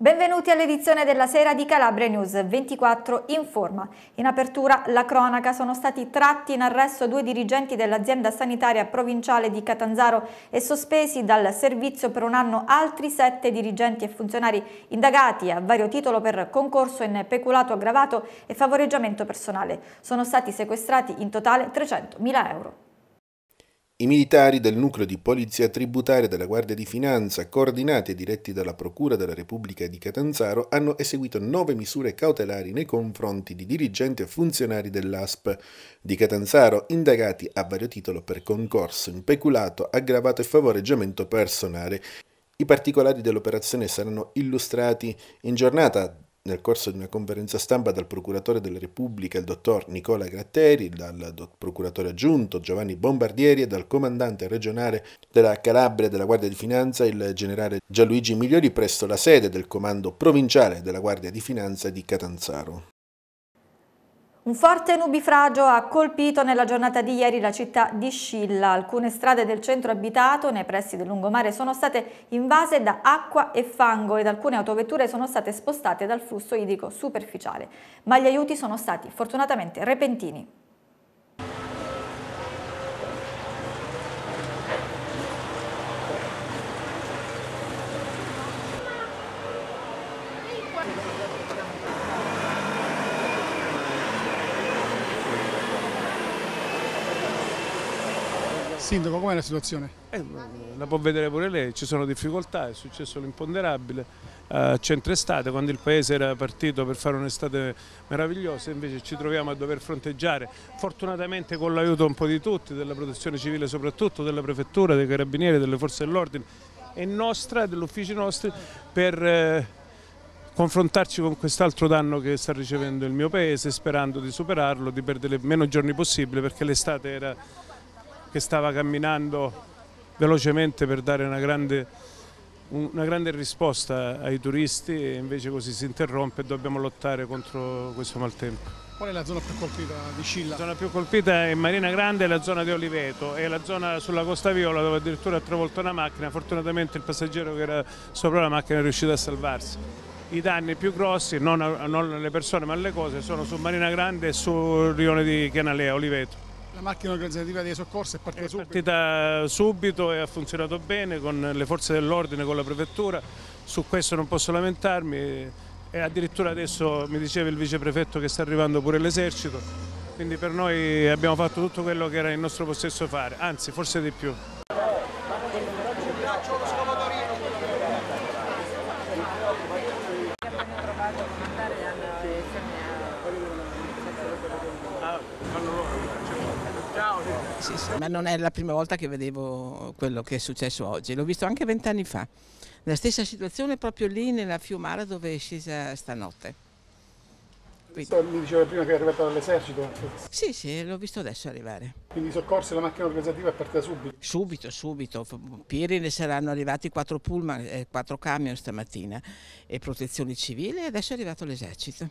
Benvenuti all'edizione della sera di Calabria News 24 in forma. In apertura la cronaca sono stati tratti in arresto due dirigenti dell'azienda sanitaria provinciale di Catanzaro e sospesi dal servizio per un anno altri sette dirigenti e funzionari indagati a vario titolo per concorso in peculato aggravato e favoreggiamento personale. Sono stati sequestrati in totale 300.000 euro. I militari del nucleo di polizia tributaria della Guardia di Finanza, coordinati e diretti dalla Procura della Repubblica di Catanzaro, hanno eseguito nove misure cautelari nei confronti di dirigenti e funzionari dell'ASP di Catanzaro, indagati a vario titolo per concorso, impeculato, aggravato e favoreggiamento personale. I particolari dell'operazione saranno illustrati in giornata nel corso di una conferenza stampa dal procuratore della Repubblica, il dottor Nicola Gratteri, dal procuratore aggiunto Giovanni Bombardieri e dal comandante regionale della Calabria della Guardia di Finanza, il generale Gianluigi Migliori, presso la sede del comando provinciale della Guardia di Finanza di Catanzaro. Un forte nubifragio ha colpito nella giornata di ieri la città di Scilla. Alcune strade del centro abitato nei pressi del lungomare sono state invase da acqua e fango ed alcune autovetture sono state spostate dal flusso idrico superficiale. Ma gli aiuti sono stati fortunatamente repentini. Sindaco, com'è la situazione? Eh, la può vedere pure lei, ci sono difficoltà, è successo l'imponderabile a centro-estate, quando il paese era partito per fare un'estate meravigliosa, invece ci troviamo a dover fronteggiare, fortunatamente con l'aiuto un po' di tutti, della protezione civile soprattutto, della prefettura, dei carabinieri, delle forze dell'ordine e nostra, dell'ufficio nostro, per... Eh, confrontarci con quest'altro danno che sta ricevendo il mio paese sperando di superarlo, di perdere meno giorni possibile perché l'estate era che stava camminando velocemente per dare una grande, una grande risposta ai turisti e invece così si interrompe e dobbiamo lottare contro questo maltempo. Qual è la zona più colpita di Scilla? La zona più colpita è Marina Grande, la zona di Oliveto e la zona sulla Costa Viola dove addirittura ha travolto una macchina, fortunatamente il passeggero che era sopra la macchina è riuscito a salvarsi. I danni più grossi, non, alle persone ma alle cose, sono su Marina Grande e sul Rione di Chianalea, Oliveto. La macchina organizzativa dei soccorsi è partita, è partita subito. subito e ha funzionato bene con le forze dell'ordine, con la prefettura, su questo non posso lamentarmi e addirittura adesso mi diceva il viceprefetto che sta arrivando pure l'esercito, quindi per noi abbiamo fatto tutto quello che era in nostro possesso fare, anzi forse di più. Sì, sì. Ma non è la prima volta che vedevo quello che è successo oggi, l'ho visto anche vent'anni fa. La stessa situazione proprio lì nella Fiumara dove è scesa stanotte. Quindi. Mi diceva prima che è arrivata dall'esercito? Sì, sì, l'ho visto adesso arrivare. Quindi i soccorsi la macchina organizzativa è partita subito? Subito, subito. Pieri ne saranno arrivati quattro pullman, eh, quattro camion stamattina e protezione civile e adesso è arrivato l'esercito.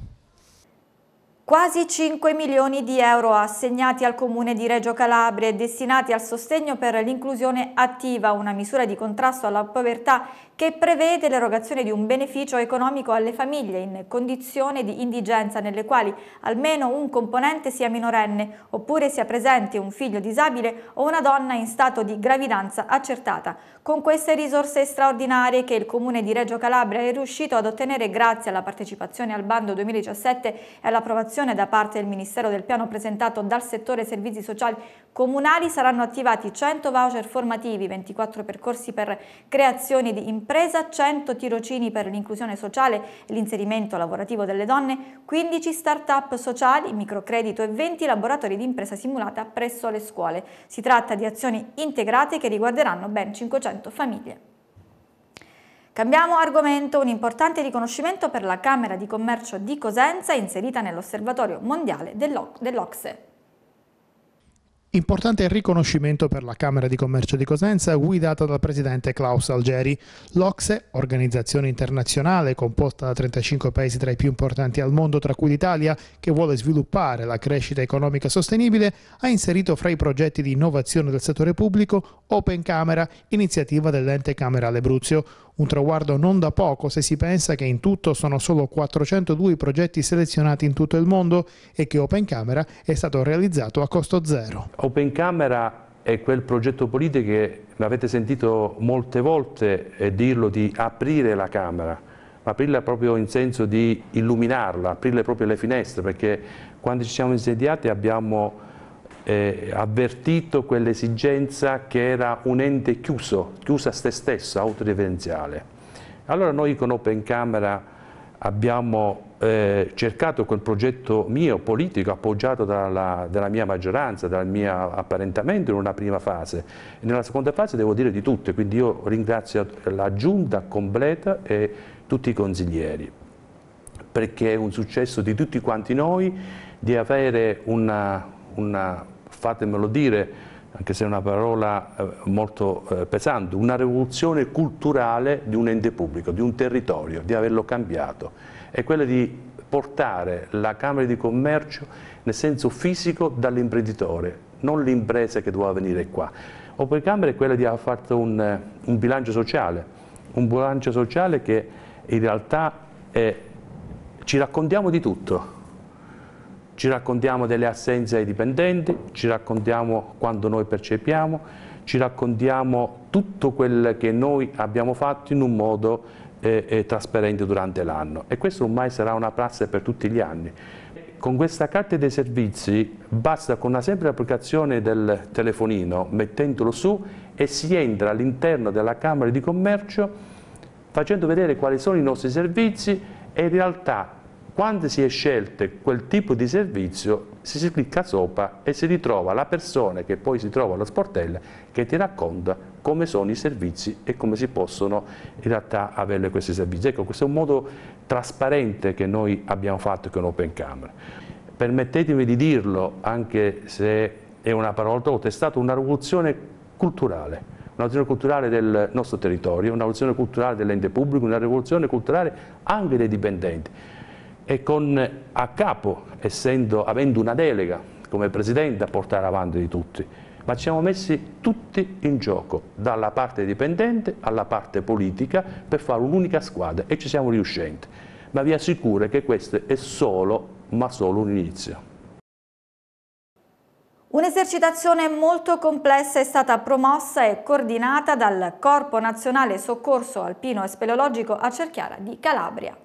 Quasi 5 milioni di euro assegnati al Comune di Reggio Calabria e destinati al sostegno per l'inclusione attiva, una misura di contrasto alla povertà che prevede l'erogazione di un beneficio economico alle famiglie in condizione di indigenza nelle quali almeno un componente sia minorenne oppure sia presente un figlio disabile o una donna in stato di gravidanza accertata. Con queste risorse straordinarie che il Comune di Reggio Calabria è riuscito ad ottenere grazie alla partecipazione al bando 2017 e all'approvazione comunicazione da parte del Ministero del piano presentato dal settore servizi sociali comunali saranno attivati 100 voucher formativi, 24 percorsi per creazioni di impresa, 100 tirocini per l'inclusione sociale e l'inserimento lavorativo delle donne, 15 start-up sociali, microcredito e 20 laboratori di impresa simulata presso le scuole. Si tratta di azioni integrate che riguarderanno ben 500 famiglie. Cambiamo argomento, un importante riconoscimento per la Camera di Commercio di Cosenza inserita nell'Osservatorio Mondiale dell'Ocse. Importante riconoscimento per la Camera di Commercio di Cosenza guidata dal presidente Klaus Algeri. L'Ocse, organizzazione internazionale composta da 35 paesi tra i più importanti al mondo, tra cui l'Italia, che vuole sviluppare la crescita economica sostenibile, ha inserito fra i progetti di innovazione del settore pubblico Open Camera, iniziativa dell'ente Camera Lebruzio, un traguardo non da poco se si pensa che in tutto sono solo 402 i progetti selezionati in tutto il mondo e che Open Camera è stato realizzato a costo zero. Open Camera è quel progetto politico che l'avete sentito molte volte eh, dirlo di aprire la Camera, aprirla proprio in senso di illuminarla, aprirle proprio le finestre, perché quando ci siamo insediati abbiamo eh, avvertito quell'esigenza che era un ente chiuso, chiuso a se stesso, autoreferenziale. Allora noi con Open Camera abbiamo eh, cercato quel progetto mio politico appoggiato dalla, dalla, mia maggioranza, dal mio apparentamento in una prima fase. Nella seconda fase devo dire di tutto, quindi io ringrazio la giunta completa e tutti i consiglieri perché è un successo di tutti quanti noi di avere una, una fatemelo dire, anche se è una parola eh, molto eh, pesante, una rivoluzione culturale di un ente pubblico, di un territorio, di averlo cambiato, è quella di portare la Camera di Commercio nel senso fisico dall'imprenditore, non l'impresa che doveva venire qua. Open Camera è quella di aver fatto un, eh, un bilancio sociale, un bilancio sociale che in realtà è, ci raccontiamo di tutto, ci raccontiamo delle assenze ai dipendenti, ci raccontiamo quanto noi percepiamo, ci raccontiamo tutto quello che noi abbiamo fatto in un modo eh, eh, trasparente durante l'anno e questo ormai sarà una prassi per tutti gli anni. Con questa carta dei servizi basta con una semplice applicazione del telefonino mettendolo su e si entra all'interno della Camera di Commercio facendo vedere quali sono i nostri servizi e in realtà quando si è scelto quel tipo di servizio si, si clicca sopra e si ritrova la persona che poi si trova allo sportello che ti racconta come sono i servizi e come si possono in realtà avere questi servizi. Ecco, questo è un modo trasparente che noi abbiamo fatto con Open Camera. Permettetemi di dirlo, anche se è una parola tolta, è stata una rivoluzione culturale una rivoluzione culturale del nostro territorio, una rivoluzione culturale dell'ente pubblico, una rivoluzione culturale anche dei dipendenti e con a capo, essendo, avendo una delega come Presidente a portare avanti di tutti, ma ci siamo messi tutti in gioco, dalla parte dipendente alla parte politica, per fare un'unica squadra e ci siamo riusciti. Ma vi assicuro che questo è solo, ma solo un inizio. Un'esercitazione molto complessa è stata promossa e coordinata dal Corpo Nazionale Soccorso Alpino e Speleologico a Cerchiara di Calabria.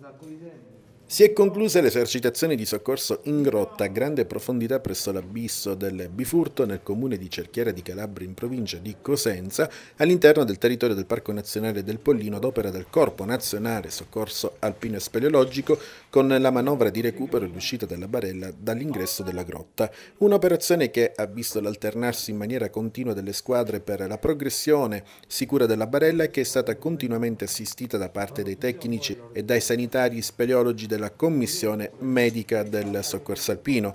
za koji deň. Si è conclusa l'esercitazione di soccorso in grotta a grande profondità presso l'abisso del Bifurto nel comune di Cerchiera di Calabria in provincia di Cosenza all'interno del territorio del Parco Nazionale del Pollino ad opera del Corpo Nazionale Soccorso Alpino e Speleologico con la manovra di recupero e l'uscita della barella dall'ingresso della grotta. Un'operazione che ha visto l'alternarsi in maniera continua delle squadre per la progressione sicura della barella e che è stata continuamente assistita da parte dei tecnici e dai sanitari speleologi del della Commissione Medica del Soccorso Alpino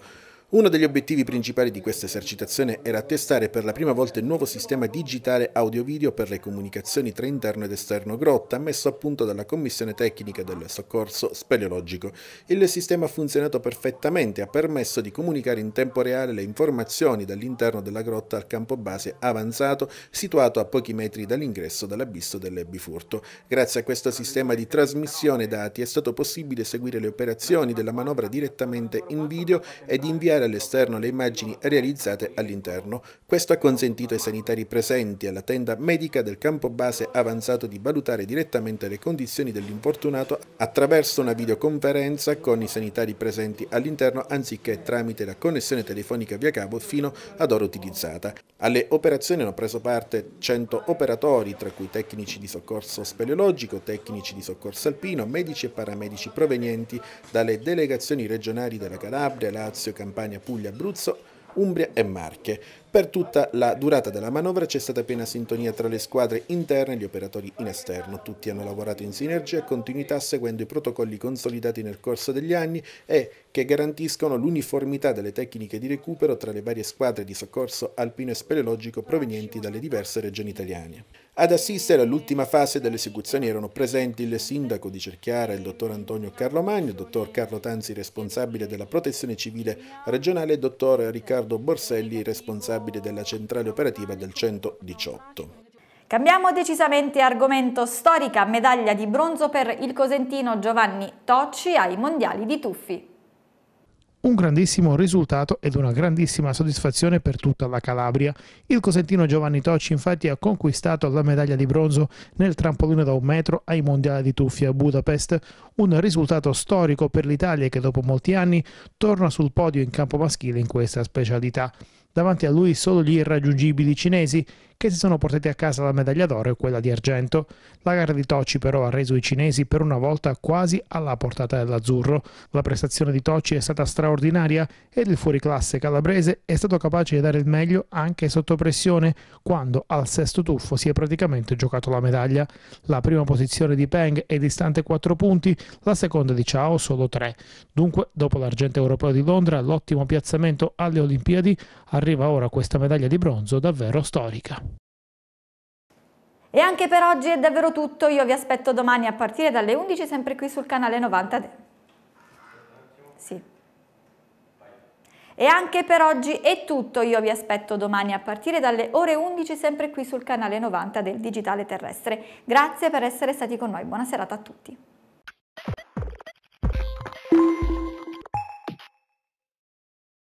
uno degli obiettivi principali di questa esercitazione era testare per la prima volta il nuovo sistema digitale audio-video per le comunicazioni tra interno ed esterno grotta messo a punto dalla Commissione Tecnica del Soccorso Speleologico. Il sistema ha funzionato perfettamente e ha permesso di comunicare in tempo reale le informazioni dall'interno della grotta al campo base avanzato situato a pochi metri dall'ingresso dall'abisso del bifurto. Grazie a questo sistema di trasmissione dati è stato possibile seguire le operazioni della manovra direttamente in video ed inviare mostrare all'esterno le immagini realizzate all'interno. Questo ha consentito ai sanitari presenti alla tenda medica del campo base avanzato di valutare direttamente le condizioni dell'infortunato attraverso una videoconferenza con i sanitari presenti all'interno anziché tramite la connessione telefonica via cavo fino ad ora utilizzata. Alle operazioni hanno preso parte 100 operatori, tra cui tecnici di soccorso speleologico, tecnici di soccorso alpino, medici e paramedici provenienti dalle delegazioni regionali della Calabria, Lazio, Campania, Campania, Puglia, Abruzzo, Umbria e Marche. Per tutta la durata della manovra c'è stata piena sintonia tra le squadre interne e gli operatori in esterno. Tutti hanno lavorato in sinergia e continuità seguendo i protocolli consolidati nel corso degli anni e che garantiscono l'uniformità delle tecniche di recupero tra le varie squadre di soccorso alpino e speleologico provenienti dalle diverse regioni italiane. Ad assistere all'ultima fase dell'esecuzione erano presenti il sindaco di Cerchiara, il dottor Antonio Carlo Magno, il dottor Carlo Tanzi, responsabile della protezione civile regionale, e il dottor Riccardo Borselli, responsabile responsabile della centrale operativa del 118. Cambiamo decisamente argomento storica, medaglia di bronzo per il cosentino Giovanni Tocci ai mondiali di tuffi. Un grandissimo risultato ed una grandissima soddisfazione per tutta la Calabria. Il cosentino Giovanni Tocci infatti ha conquistato la medaglia di bronzo nel trampolino da un metro ai mondiali di tuffi a Budapest, un risultato storico per l'Italia che dopo molti anni torna sul podio in campo maschile in questa specialità davanti a lui solo gli irraggiungibili cinesi che si sono portati a casa la medaglia d'oro e quella di argento. La gara di Tocci però ha reso i cinesi per una volta quasi alla portata dell'azzurro. La prestazione di Tocci è stata straordinaria ed il fuoriclasse calabrese è stato capace di dare il meglio anche sotto pressione, quando al sesto tuffo si è praticamente giocato la medaglia. La prima posizione di Peng è distante 4 punti, la seconda di Chao solo 3. Dunque, dopo l'argento europeo di Londra, l'ottimo piazzamento alle Olimpiadi, arriva ora questa medaglia di bronzo davvero storica. E anche per oggi è davvero tutto, io vi aspetto domani a partire dalle 11 sempre qui sul canale 90. Sì. E anche per oggi è tutto, io vi aspetto domani a partire dalle ore 11 sempre qui sul canale 90 del Digitale Terrestre. Grazie per essere stati con noi, buona serata a tutti.